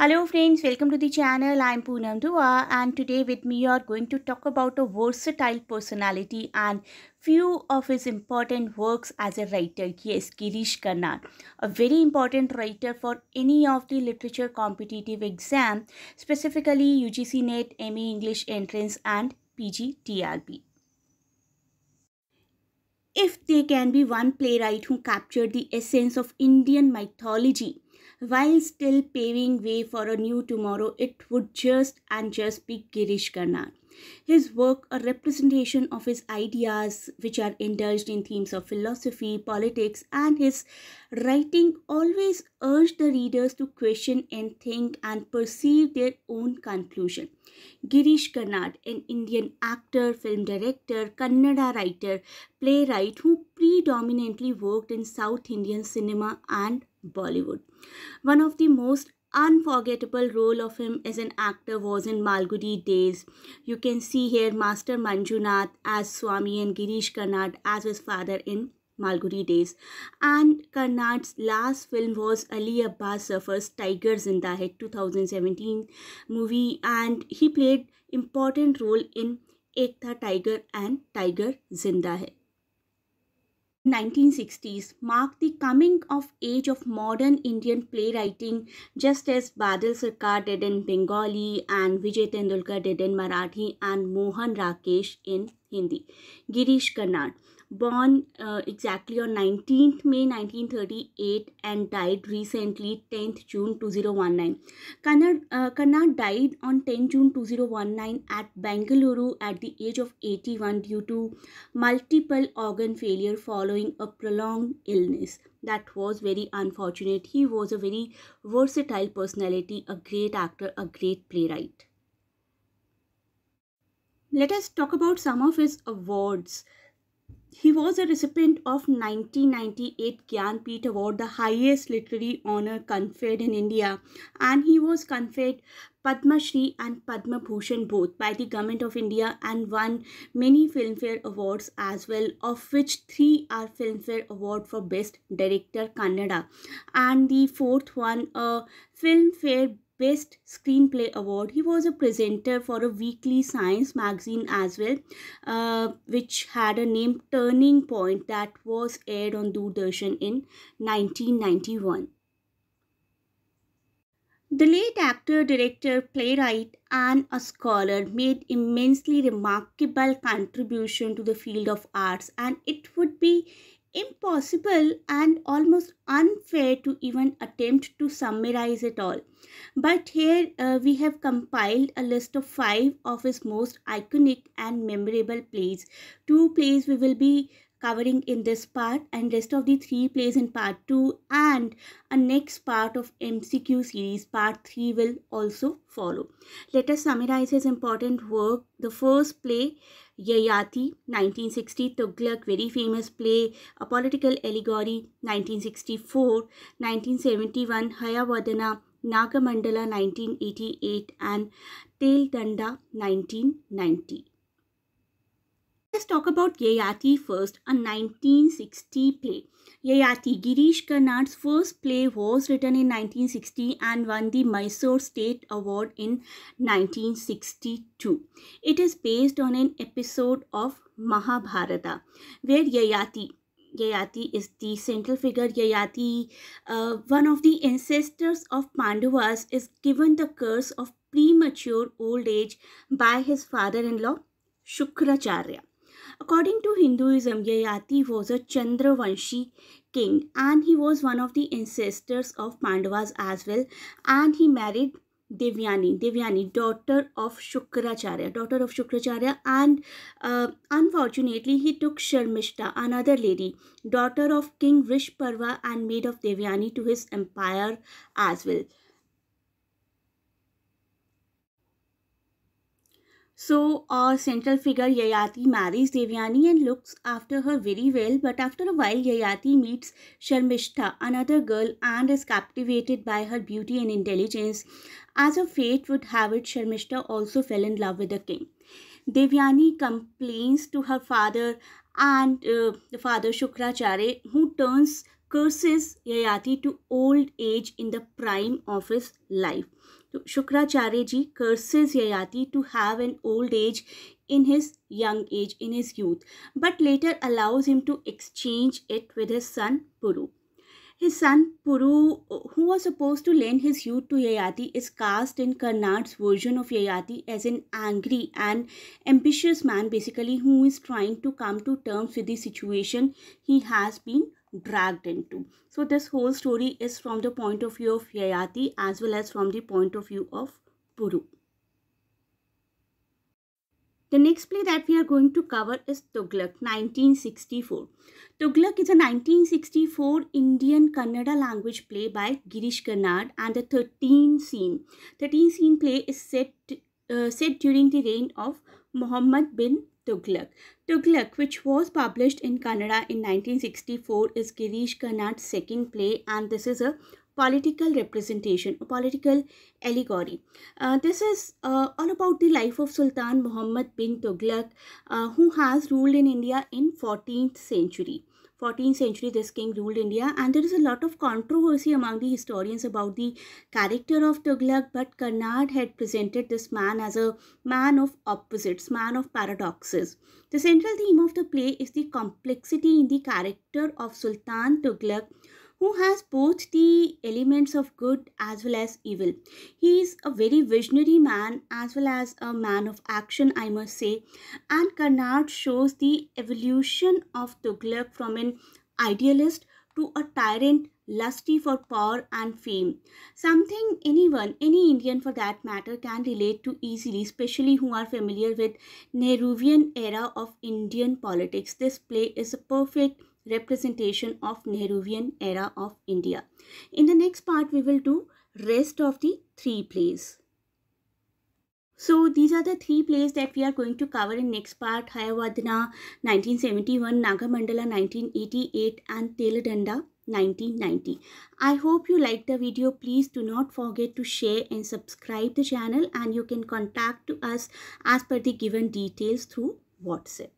Hello friends, welcome to the channel. I'm Poonam Dua and today with me you are going to talk about a versatile personality and few of his important works as a writer. Yes, Girish Karnad, a very important writer for any of the literature competitive exam, specifically UGC NET, ME English Entrance and TRB if there can be one playwright who captured the essence of Indian mythology while still paving way for a new tomorrow, it would just and just be Girish Karnad. His work a representation of his ideas which are indulged in themes of philosophy, politics and his writing always urged the readers to question and think and perceive their own conclusion. Girish Karnad, an Indian actor, film director, Kannada writer, playwright who predominantly worked in South Indian cinema and Bollywood. One of the most unforgettable role of him as an actor was in Malgudi Days. You can see here Master Manjunath as Swami and Girish Karnad as his father in Malgudi Days. And Karnad's last film was Ali Abbas Safar's Tiger Zinda Hai 2017 movie and he played important role in Ekta Tiger and Tiger Zinda Hai. 1960s marked the coming of age of modern Indian playwriting just as Badal Sarkar did in Bengali and Vijay Tendulkar did in Marathi and Mohan Rakesh in Hindi. Girish Karnad, born uh, exactly on 19th May 1938 and died recently 10th June 2019. Karnad, uh, Karnad died on 10 June 2019 at Bengaluru at the age of 81 due to multiple organ failure following a prolonged illness. That was very unfortunate. He was a very versatile personality, a great actor, a great playwright. Let us talk about some of his awards. He was a recipient of 1998 Gyanpit Award, the highest literary honor conferred in India, and he was conferred Padma Shri and Padma Bhushan both by the Government of India and won many Filmfare Awards as well, of which three are Filmfare Award for Best Director Kannada, and the fourth one a Filmfare Best Screenplay Award. He was a presenter for a weekly science magazine as well, uh, which had a name Turning Point that was aired on Doordarshan in 1991. The late actor, director, playwright, and a scholar made immensely remarkable contribution to the field of arts, and it would be impossible and almost unfair to even attempt to summarize it all. But here uh, we have compiled a list of five of his most iconic and memorable plays. Two plays we will be covering in this part and rest of the three plays in part 2 and a next part of MCQ series part 3 will also follow. Let us summarize his important work. The first play Yayati 1960, Tughlaq very famous play, A Political Allegory 1964, 1971 Hayavadana Nagamandala 1988 and Tail Danda 1990. Let's talk about Yayati first, a 1960 play. Yayati, Girish Karnad's first play was written in 1960 and won the Mysore State Award in 1962. It is based on an episode of Mahabharata, where Yayati, Yayati is the central figure. Yayati, uh, one of the ancestors of Pandavas, is given the curse of premature old age by his father-in-law, Shukracharya. According to Hinduism, Yayati was a Chandravanshi king and he was one of the ancestors of Pandavas as well and he married Devyani, Devyani, daughter of Shukracharya, daughter of Shukracharya, and uh, unfortunately he took Sharmishta, another lady, daughter of King Rishparva and maid of Devyani, to his empire as well. So, our central figure Yayati marries Devyani and looks after her very well, but after a while, Yayati meets Sharmishta, another girl, and is captivated by her beauty and intelligence. As her fate would have it, Sharmishta also fell in love with the king. Devyani complains to her father and uh, the father Shukracharya, who turns curses Yayati to old age in the prime of his life. Shukracharya ji curses Yayati to have an old age in his young age, in his youth, but later allows him to exchange it with his son Puru. His son Puru, who was supposed to lend his youth to Yayati, is cast in Karnad's version of Yayati as an angry and ambitious man, basically, who is trying to come to terms with the situation he has been dragged into. So this whole story is from the point of view of Yayati as well as from the point of view of Puru. The next play that we are going to cover is Tughlaq 1964. Tughlaq is a 1964 Indian Kannada language play by Girish Karnad and the 13 scene. 13 scene play is set, uh, set during the reign of Muhammad bin Tughlaq. Tughlaq, which was published in Kannada in 1964, is Girish Karnad's second play and this is a political representation, a political allegory. Uh, this is uh, all about the life of Sultan Muhammad bin Tughlaq, uh, who has ruled in India in 14th century. 14th century this king ruled India and there is a lot of controversy among the historians about the character of Tughlaq but Karnad had presented this man as a man of opposites, man of paradoxes. The central theme of the play is the complexity in the character of Sultan Tughlaq who has both the elements of good as well as evil. He is a very visionary man as well as a man of action, I must say. And Karnad shows the evolution of Tughlaq from an idealist to a tyrant lusty for power and fame. Something anyone, any Indian for that matter, can relate to easily, especially who are familiar with Nehruvian era of Indian politics. This play is a perfect representation of Nehruvian era of India. In the next part, we will do rest of the three plays. So these are the three plays that we are going to cover in next part, Hayavadana 1971, Nagamandala 1988 and Teladanda 1990. I hope you liked the video. Please do not forget to share and subscribe the channel and you can contact to us as per the given details through WhatsApp.